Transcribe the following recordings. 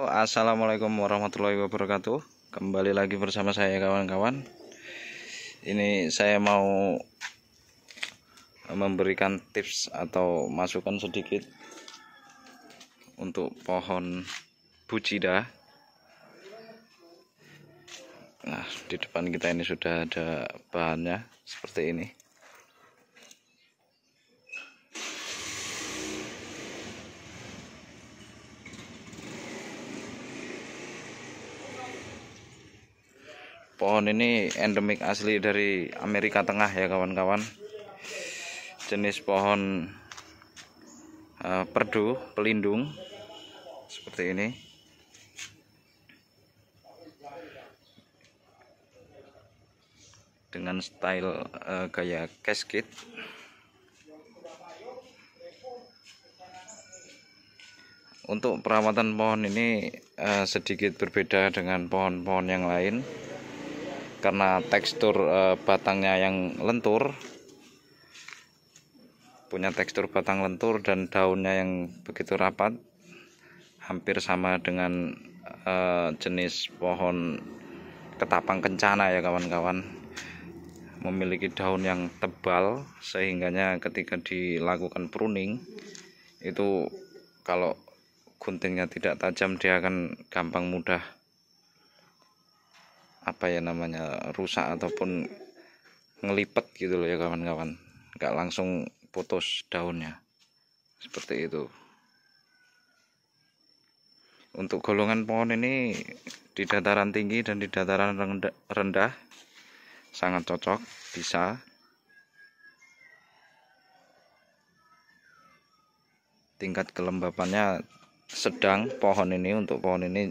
Assalamualaikum warahmatullahi wabarakatuh Kembali lagi bersama saya kawan-kawan Ini saya mau Memberikan tips atau masukan sedikit Untuk pohon bucida Nah di depan kita ini sudah ada bahannya Seperti ini pohon ini endemik asli dari Amerika Tengah ya kawan-kawan jenis pohon uh, perdu pelindung seperti ini dengan style uh, gaya casket untuk perawatan pohon ini uh, sedikit berbeda dengan pohon-pohon yang lain karena tekstur uh, batangnya yang lentur punya tekstur batang lentur dan daunnya yang begitu rapat hampir sama dengan uh, jenis pohon ketapang kencana ya kawan-kawan memiliki daun yang tebal sehingganya ketika dilakukan pruning itu kalau guntingnya tidak tajam dia akan gampang mudah apa ya namanya rusak ataupun ngelipet gitu loh ya kawan-kawan nggak langsung putus daunnya seperti itu untuk golongan pohon ini di dataran tinggi dan di dataran rendah, rendah sangat cocok bisa tingkat kelembapannya sedang pohon ini untuk pohon ini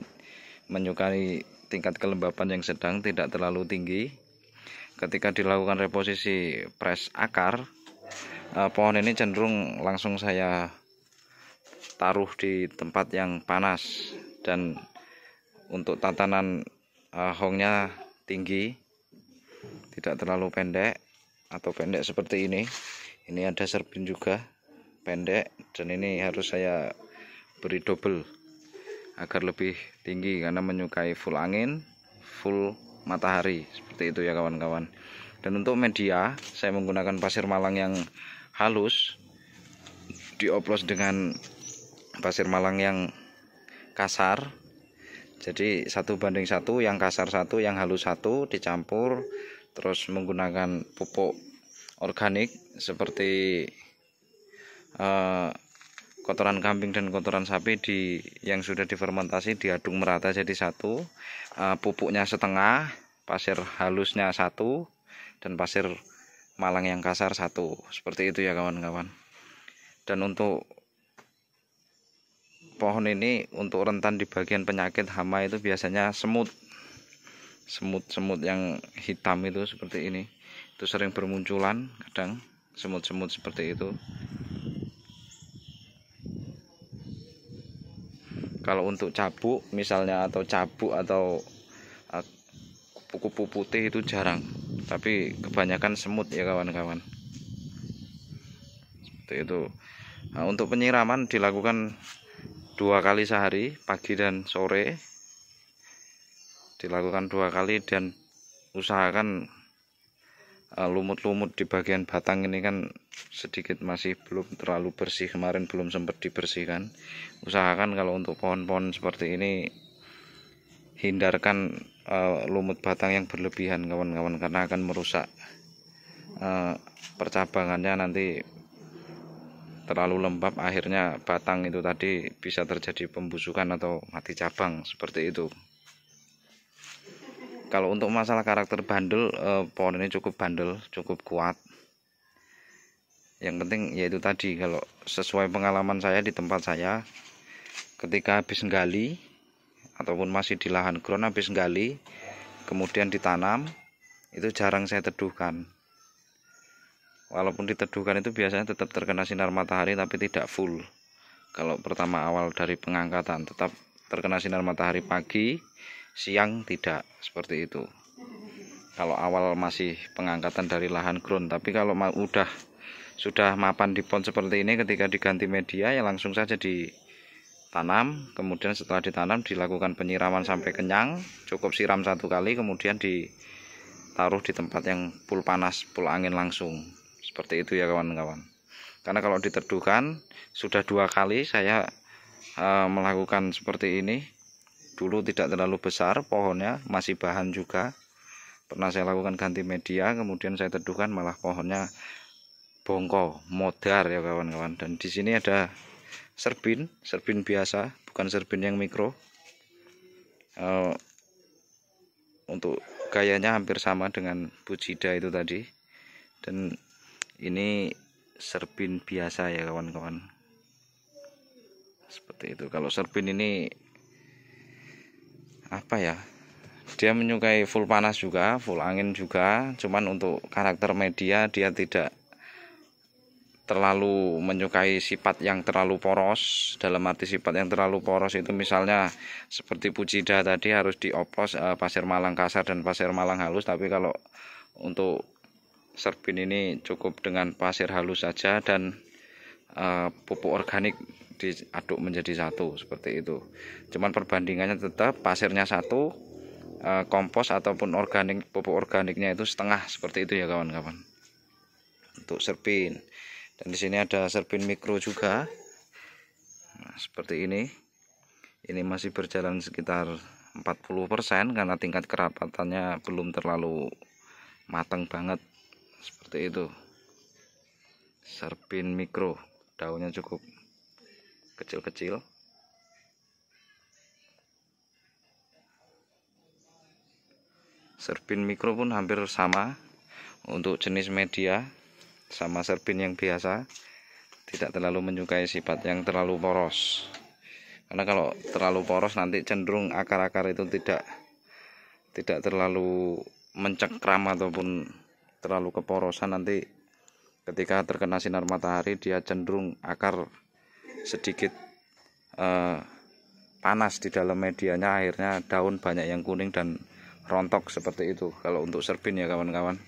menyukai tingkat kelembapan yang sedang tidak terlalu tinggi ketika dilakukan reposisi press akar eh, pohon ini cenderung langsung saya taruh di tempat yang panas dan untuk tatanan eh, hongnya tinggi tidak terlalu pendek atau pendek seperti ini ini ada serbin juga pendek dan ini harus saya beri double agar lebih tinggi karena menyukai full angin, full matahari seperti itu ya kawan-kawan. Dan untuk media saya menggunakan pasir malang yang halus dioplos dengan pasir malang yang kasar. Jadi satu banding satu, yang kasar satu, yang halus satu dicampur, terus menggunakan pupuk organik seperti uh, kotoran kambing dan kotoran sapi di yang sudah difermentasi diaduk merata jadi satu eh, pupuknya setengah pasir halusnya satu dan pasir malang yang kasar satu seperti itu ya kawan-kawan dan untuk pohon ini untuk rentan di bagian penyakit hama itu biasanya semut semut-semut yang hitam itu seperti ini itu sering bermunculan kadang semut-semut seperti itu kalau untuk cabuk misalnya atau cabuk atau eh, kupu-kupu uh, putih itu jarang tapi kebanyakan semut ya kawan-kawan seperti itu nah, untuk penyiraman dilakukan dua kali sehari pagi dan sore dilakukan dua kali dan usahakan Ah, lumut-lumut di bagian batang ini kan sedikit masih belum terlalu bersih kemarin belum sempat dibersihkan usahakan kalau untuk pohon-pohon seperti ini hindarkan uh, lumut batang yang berlebihan kawan-kawan karena akan merusak uh, percabangannya nanti terlalu lembab akhirnya batang itu tadi bisa terjadi pembusukan atau mati cabang seperti itu kalau untuk masalah karakter bandel eh, pohon ini cukup bandel cukup kuat yang penting yaitu tadi kalau sesuai pengalaman saya di tempat saya ketika habis gali ataupun masih di lahan ground habis gali kemudian ditanam itu jarang saya teduhkan walaupun diteduhkan itu biasanya tetap terkena sinar matahari tapi tidak full kalau pertama awal dari pengangkatan tetap terkena sinar matahari pagi siang tidak seperti itu kalau awal masih pengangkatan dari lahan ground tapi kalau mau udah sudah mapan di pond seperti ini ketika diganti media ya langsung saja ditanam kemudian setelah ditanam dilakukan penyiraman sampai kenyang cukup siram satu kali kemudian ditaruh di tempat yang full panas full angin langsung seperti itu ya kawan-kawan karena kalau diteduhkan sudah dua kali saya e, melakukan seperti ini dulu tidak terlalu besar pohonnya masih bahan juga pernah saya lakukan ganti media kemudian saya teduhkan malah pohonnya bongko modar ya kawan-kawan dan di sini ada serbin serbin biasa bukan serbin yang mikro eh, untuk gayanya hampir sama dengan bujida itu tadi dan ini serbin biasa ya kawan-kawan seperti itu kalau serbin ini apa ya dia menyukai full panas juga full angin juga cuman untuk karakter media dia tidak terlalu menyukai sifat yang terlalu poros dalam arti sifat yang terlalu poros itu misalnya seperti Pucida tadi harus dioplos eh, pasir malang kasar dan pasir malang halus tapi kalau untuk serbin ini cukup dengan pasir halus saja dan Eh, pupuk organik diaduk menjadi satu seperti itu cuman perbandingannya tetap pasirnya satu eh, kompos ataupun organik pupuk organiknya itu setengah seperti itu ya kawan-kawan untuk serpin dan di sini ada serpin mikro juga nah, seperti ini ini masih berjalan sekitar 40% karena tingkat kerapatannya belum terlalu matang banget seperti itu serpin mikro daunnya cukup kecil-kecil Serpin mikro pun hampir sama untuk jenis media sama serpin yang biasa tidak terlalu menyukai sifat yang terlalu poros karena kalau terlalu poros nanti cenderung akar-akar itu tidak tidak terlalu mencekram ataupun terlalu keporosan nanti ketika terkena sinar matahari dia cenderung akar sedikit eh, panas di dalam medianya akhirnya daun banyak yang kuning dan rontok seperti itu kalau untuk serbin ya kawan-kawan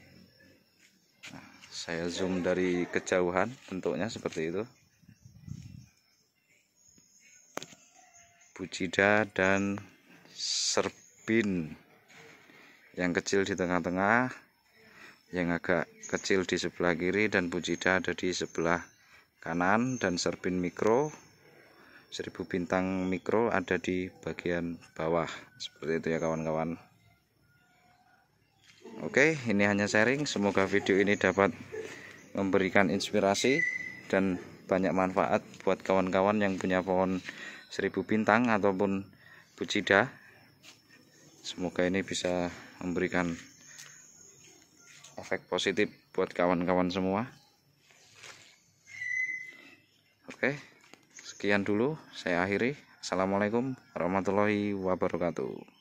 nah, saya zoom dari kejauhan bentuknya seperti itu bucida dan serbin yang kecil di tengah-tengah yang agak kecil di sebelah kiri dan Bujida ada di sebelah kanan dan Serbin Mikro seribu bintang mikro ada di bagian bawah seperti itu ya kawan-kawan Oke ini hanya sharing semoga video ini dapat memberikan inspirasi dan banyak manfaat buat kawan-kawan yang punya pohon seribu bintang ataupun bujida semoga ini bisa memberikan efek positif buat kawan-kawan semua oke sekian dulu saya akhiri assalamualaikum warahmatullahi wabarakatuh